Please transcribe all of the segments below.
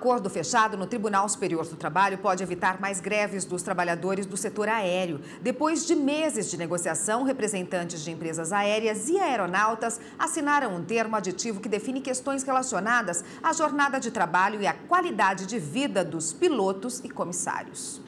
acordo fechado no Tribunal Superior do Trabalho pode evitar mais greves dos trabalhadores do setor aéreo. Depois de meses de negociação, representantes de empresas aéreas e aeronautas assinaram um termo aditivo que define questões relacionadas à jornada de trabalho e à qualidade de vida dos pilotos e comissários.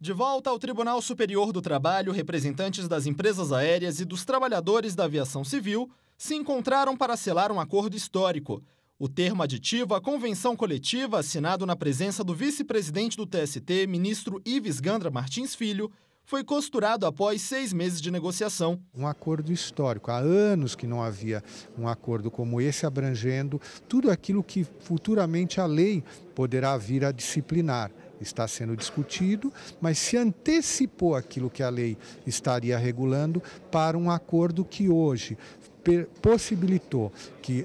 De volta ao Tribunal Superior do Trabalho, representantes das empresas aéreas e dos trabalhadores da aviação civil se encontraram para selar um acordo histórico. O termo aditivo à convenção coletiva, assinado na presença do vice-presidente do TST, ministro Ives Gandra Martins Filho, foi costurado após seis meses de negociação. Um acordo histórico. Há anos que não havia um acordo como esse, abrangendo tudo aquilo que futuramente a lei poderá vir a disciplinar. Está sendo discutido, mas se antecipou aquilo que a lei estaria regulando para um acordo que hoje possibilitou que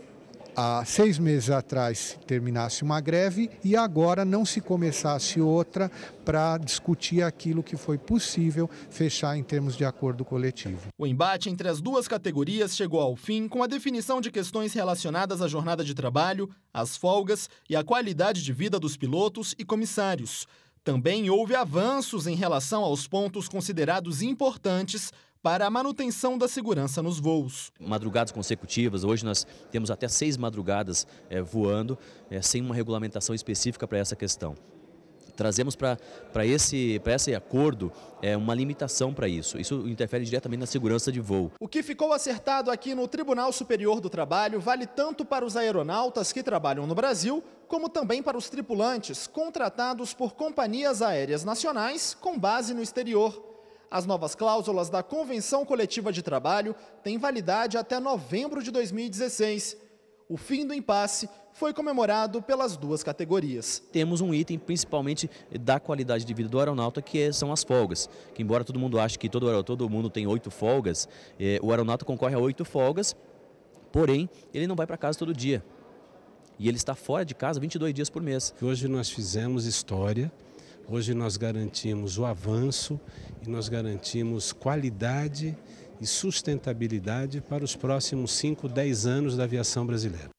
há seis meses atrás terminasse uma greve e agora não se começasse outra para discutir aquilo que foi possível fechar em termos de acordo coletivo. O embate entre as duas categorias chegou ao fim com a definição de questões relacionadas à jornada de trabalho, as folgas e à qualidade de vida dos pilotos e comissários. Também houve avanços em relação aos pontos considerados importantes para a manutenção da segurança nos voos. Madrugadas consecutivas, hoje nós temos até seis madrugadas é, voando, é, sem uma regulamentação específica para essa questão trazemos para esse, esse acordo é, uma limitação para isso. Isso interfere diretamente na segurança de voo. O que ficou acertado aqui no Tribunal Superior do Trabalho vale tanto para os aeronautas que trabalham no Brasil, como também para os tripulantes contratados por companhias aéreas nacionais com base no exterior. As novas cláusulas da Convenção Coletiva de Trabalho têm validade até novembro de 2016. O fim do impasse foi comemorado pelas duas categorias. Temos um item principalmente da qualidade de vida do aeronauta, que é, são as folgas. Que embora todo mundo ache que todo, todo mundo tem oito folgas, eh, o aeronauta concorre a oito folgas, porém ele não vai para casa todo dia. E ele está fora de casa 22 dias por mês. Hoje nós fizemos história, Hoje nós garantimos o avanço e nós garantimos qualidade e sustentabilidade para os próximos 5, 10 anos da aviação brasileira.